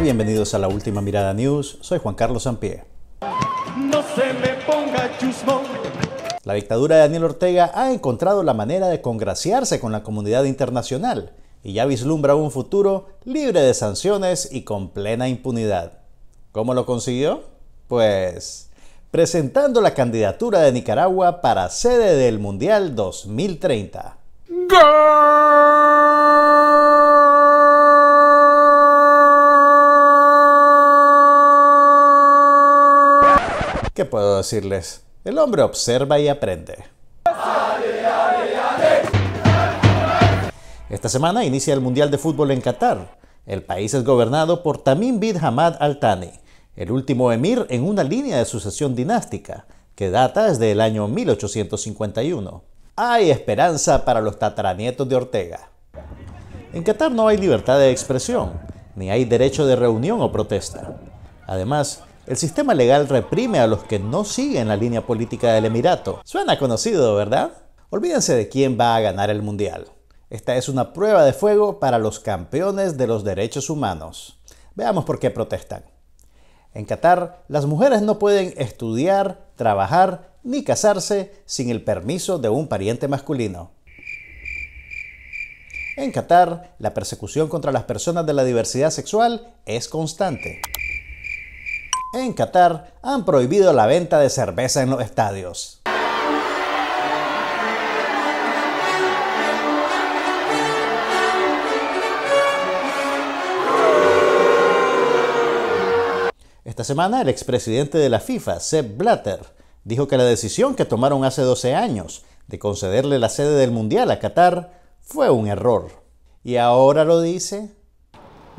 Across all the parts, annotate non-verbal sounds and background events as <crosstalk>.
bienvenidos a La Última Mirada News. Soy Juan Carlos Sampié. No se me ponga La dictadura de Daniel Ortega ha encontrado la manera de congraciarse con la comunidad internacional y ya vislumbra un futuro libre de sanciones y con plena impunidad. ¿Cómo lo consiguió? Pues presentando la candidatura de Nicaragua para sede del Mundial 2030. puedo decirles? El hombre observa y aprende. Esta semana inicia el Mundial de Fútbol en Qatar. El país es gobernado por Tamim bin Hamad Al Thani, el último emir en una línea de sucesión dinástica que data desde el año 1851. Hay esperanza para los tataranietos de Ortega. En Qatar no hay libertad de expresión, ni hay derecho de reunión o protesta. Además, el sistema legal reprime a los que no siguen la línea política del Emirato. Suena conocido, ¿verdad? Olvídense de quién va a ganar el Mundial. Esta es una prueba de fuego para los campeones de los derechos humanos. Veamos por qué protestan. En Qatar, las mujeres no pueden estudiar, trabajar ni casarse sin el permiso de un pariente masculino. En Qatar, la persecución contra las personas de la diversidad sexual es constante en Qatar han prohibido la venta de cerveza en los estadios. Esta semana el expresidente de la FIFA, Sepp Blatter, dijo que la decisión que tomaron hace 12 años de concederle la sede del Mundial a Qatar fue un error. Y ahora lo dice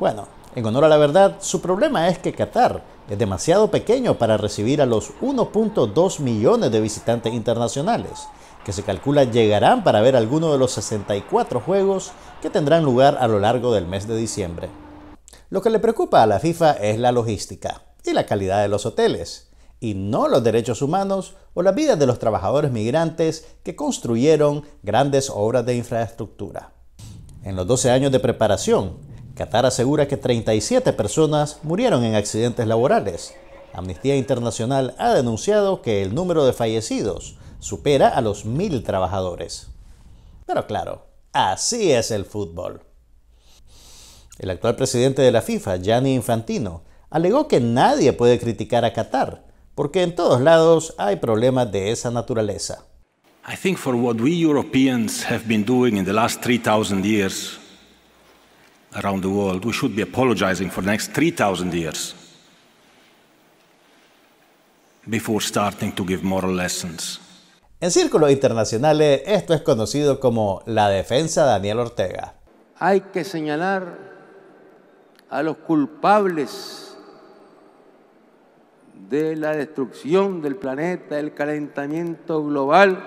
bueno, en honor a la verdad, su problema es que Qatar es demasiado pequeño para recibir a los 1.2 millones de visitantes internacionales, que se calcula llegarán para ver alguno de los 64 juegos que tendrán lugar a lo largo del mes de diciembre. Lo que le preocupa a la FIFA es la logística y la calidad de los hoteles, y no los derechos humanos o la vida de los trabajadores migrantes que construyeron grandes obras de infraestructura. En los 12 años de preparación, Qatar asegura que 37 personas murieron en accidentes laborales. Amnistía Internacional ha denunciado que el número de fallecidos supera a los mil trabajadores. Pero claro, así es el fútbol. El actual presidente de la FIFA, Gianni Infantino, alegó que nadie puede criticar a Qatar, porque en todos lados hay problemas de esa naturaleza. I think for what we Europeans have been doing in the last 3000 years world, En círculos internacionales, eh, esto es conocido como la defensa de Daniel Ortega. Hay que señalar a los culpables de la destrucción del planeta, del calentamiento global,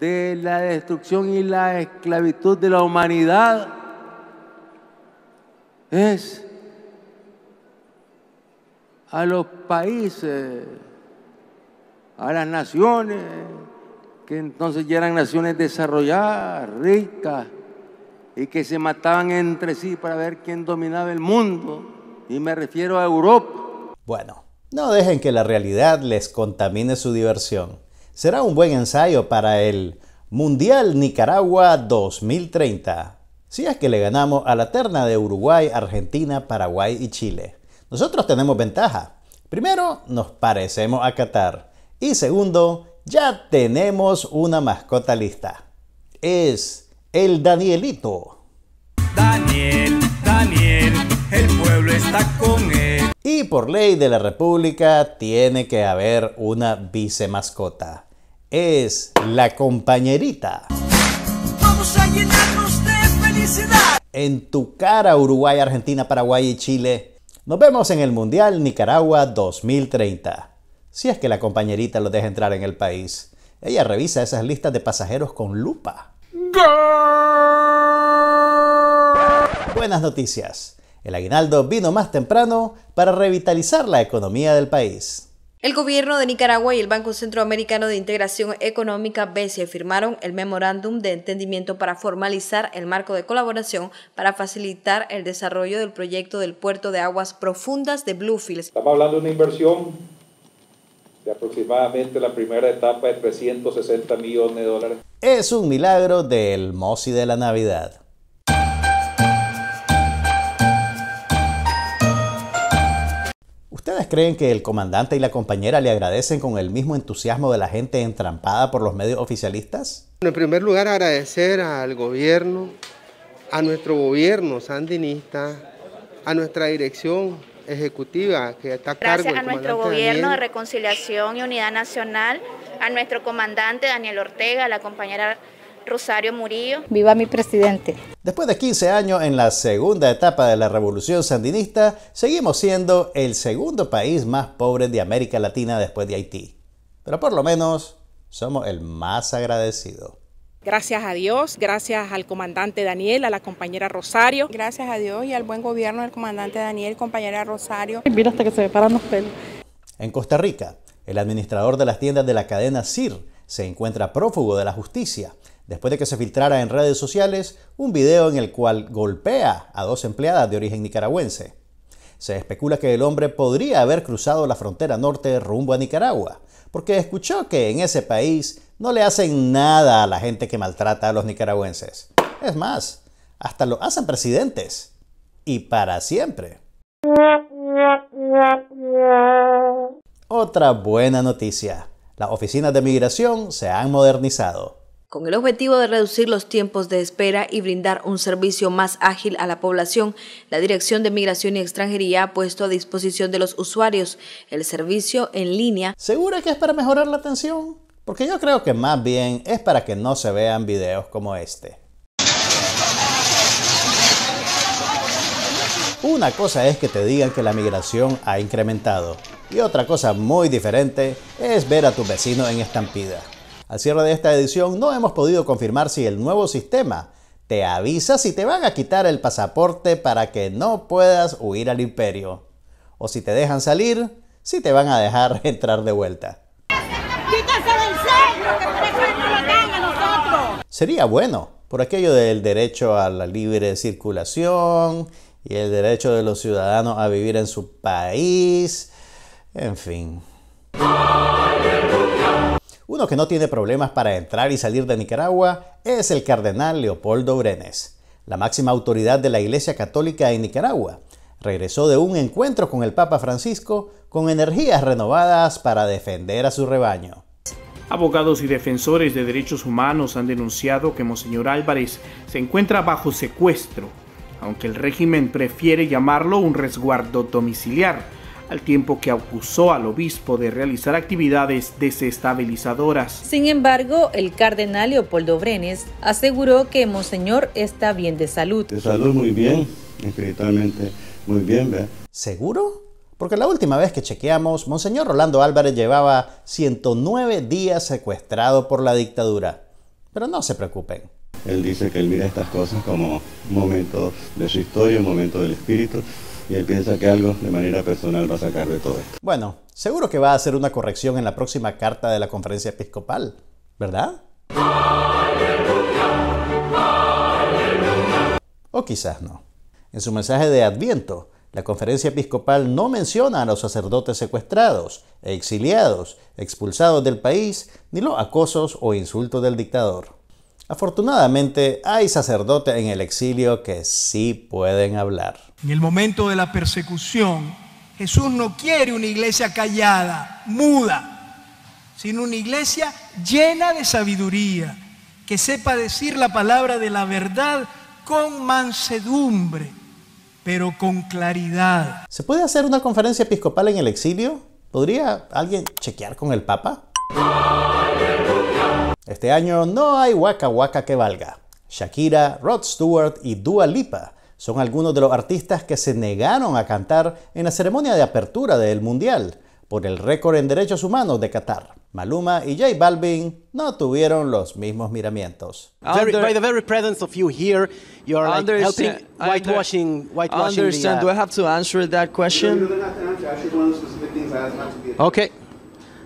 de la destrucción y la esclavitud de la humanidad es a los países, a las naciones, que entonces ya eran naciones desarrolladas, ricas, y que se mataban entre sí para ver quién dominaba el mundo. Y me refiero a Europa. Bueno, no dejen que la realidad les contamine su diversión. Será un buen ensayo para el Mundial Nicaragua 2030. Si es que le ganamos a la terna de Uruguay, Argentina, Paraguay y Chile. Nosotros tenemos ventaja. Primero, nos parecemos a Qatar. Y segundo, ya tenemos una mascota lista. Es el Danielito. Daniel, Daniel, el pueblo está con él. Y por ley de la República tiene que haber una vicemascota. Es la compañerita. Vamos a llenarnos en tu cara, Uruguay, Argentina, Paraguay y Chile. Nos vemos en el Mundial Nicaragua 2030. Si es que la compañerita lo deja entrar en el país. Ella revisa esas listas de pasajeros con lupa. Buenas noticias. El aguinaldo vino más temprano para revitalizar la economía del país. El gobierno de Nicaragua y el Banco Centroamericano de Integración Económica BCE firmaron el memorándum de entendimiento para formalizar el marco de colaboración para facilitar el desarrollo del proyecto del puerto de aguas profundas de Bluefields. Estamos hablando de una inversión de aproximadamente la primera etapa de 360 millones de dólares. Es un milagro del MOSI de la Navidad. creen que el comandante y la compañera le agradecen con el mismo entusiasmo de la gente entrampada por los medios oficialistas? en primer lugar, agradecer al gobierno, a nuestro gobierno sandinista, a nuestra dirección ejecutiva que está a cargo Gracias a nuestro gobierno de Reconciliación y Unidad Nacional, a nuestro comandante Daniel Ortega, a la compañera Rosario Murillo. Viva mi presidente. Después de 15 años en la segunda etapa de la revolución sandinista, seguimos siendo el segundo país más pobre de América Latina después de Haití. Pero por lo menos somos el más agradecido. Gracias a Dios, gracias al comandante Daniel, a la compañera Rosario. Gracias a Dios y al buen gobierno del comandante Daniel, compañera Rosario. Mira hasta que se paran los pelos. En Costa Rica, el administrador de las tiendas de la cadena CIR se encuentra prófugo de la justicia después de que se filtrara en redes sociales un video en el cual golpea a dos empleadas de origen nicaragüense. Se especula que el hombre podría haber cruzado la frontera norte rumbo a Nicaragua, porque escuchó que en ese país no le hacen nada a la gente que maltrata a los nicaragüenses. Es más, hasta lo hacen presidentes. Y para siempre. Otra buena noticia. Las oficinas de migración se han modernizado. Con el objetivo de reducir los tiempos de espera y brindar un servicio más ágil a la población, la Dirección de Migración y Extranjería ha puesto a disposición de los usuarios el servicio en línea. ¿Segura que es para mejorar la atención? Porque yo creo que más bien es para que no se vean videos como este. Una cosa es que te digan que la migración ha incrementado y otra cosa muy diferente es ver a tu vecino en estampida. Al cierre de esta edición no hemos podido confirmar si el nuevo sistema te avisa si te van a quitar el pasaporte para que no puedas huir al imperio. O si te dejan salir, si te van a dejar <laughs> entrar de vuelta. Sería bueno, por aquello del derecho a la libre circulación y el derecho de los ciudadanos a vivir en su país, en fin. Uno que no tiene problemas para entrar y salir de Nicaragua es el cardenal Leopoldo Brenes, la máxima autoridad de la Iglesia Católica en Nicaragua. Regresó de un encuentro con el Papa Francisco con energías renovadas para defender a su rebaño. Abogados y defensores de derechos humanos han denunciado que Monseñor Álvarez se encuentra bajo secuestro, aunque el régimen prefiere llamarlo un resguardo domiciliar al tiempo que acusó al obispo de realizar actividades desestabilizadoras. Sin embargo, el cardenal Leopoldo Brenes aseguró que Monseñor está bien de salud. De salud muy bien, espiritualmente muy bien. ¿verdad? ¿Seguro? Porque la última vez que chequeamos, Monseñor Rolando Álvarez llevaba 109 días secuestrado por la dictadura. Pero no se preocupen. Él dice que él mira estas cosas como momentos de su historia, un momento del espíritu, y él piensa que algo de manera personal va a sacar de todo esto. Bueno, seguro que va a hacer una corrección en la próxima carta de la conferencia episcopal, ¿verdad? O quizás no. En su mensaje de Adviento, la conferencia episcopal no menciona a los sacerdotes secuestrados, exiliados, expulsados del país, ni los acosos o insultos del dictador. Afortunadamente, hay sacerdotes en el exilio que sí pueden hablar. En el momento de la persecución, Jesús no quiere una iglesia callada, muda, sino una iglesia llena de sabiduría, que sepa decir la palabra de la verdad con mansedumbre, pero con claridad. ¿Se puede hacer una conferencia episcopal en el exilio? ¿Podría alguien chequear con el Papa? Este año no hay Waka Waka que valga. Shakira, Rod Stewart y Dua Lipa son algunos de los artistas que se negaron a cantar en la ceremonia de apertura del Mundial por el récord en derechos humanos de Qatar. Maluma y J Balvin no tuvieron los mismos miramientos. whitewashing,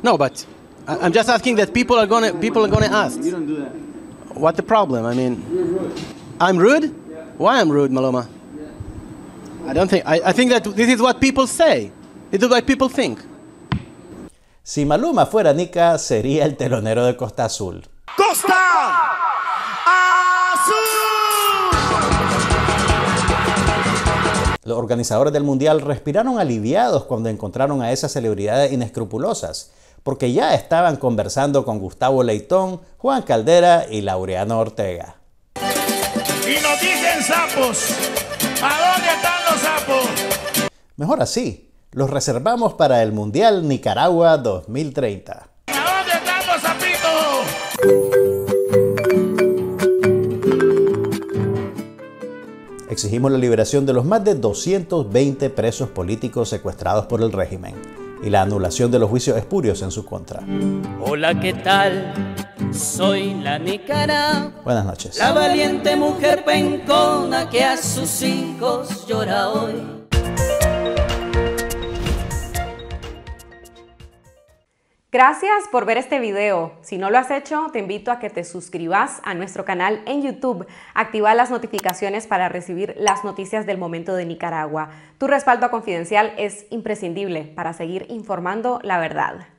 No, No, but I'm just asking that people are gonna people are gonna ask. You don't do that. What the problem? I mean, rude. I'm rude. Yeah. Why I'm rude, Maloma? Yeah. I don't think. I, I think that this is what people say. This is what people think. Si Maluma fuera Nica, sería el telonero de Costa Azul. ¡Costa! Los organizadores del Mundial respiraron aliviados cuando encontraron a esas celebridades inescrupulosas porque ya estaban conversando con Gustavo Leitón, Juan Caldera y Laureano Ortega. Y nos dicen sapos, ¿a dónde están los sapos? Mejor así, los reservamos para el Mundial Nicaragua 2030. ¿A dónde están los sapitos? Exigimos la liberación de los más de 220 presos políticos secuestrados por el régimen y la anulación de los juicios espurios en su contra. Hola, ¿qué tal? Soy la Nicara. Buenas noches. La valiente mujer pencona que a sus hijos llora hoy. Gracias por ver este video. Si no lo has hecho, te invito a que te suscribas a nuestro canal en YouTube. Activa las notificaciones para recibir las noticias del momento de Nicaragua. Tu respaldo Confidencial es imprescindible para seguir informando la verdad.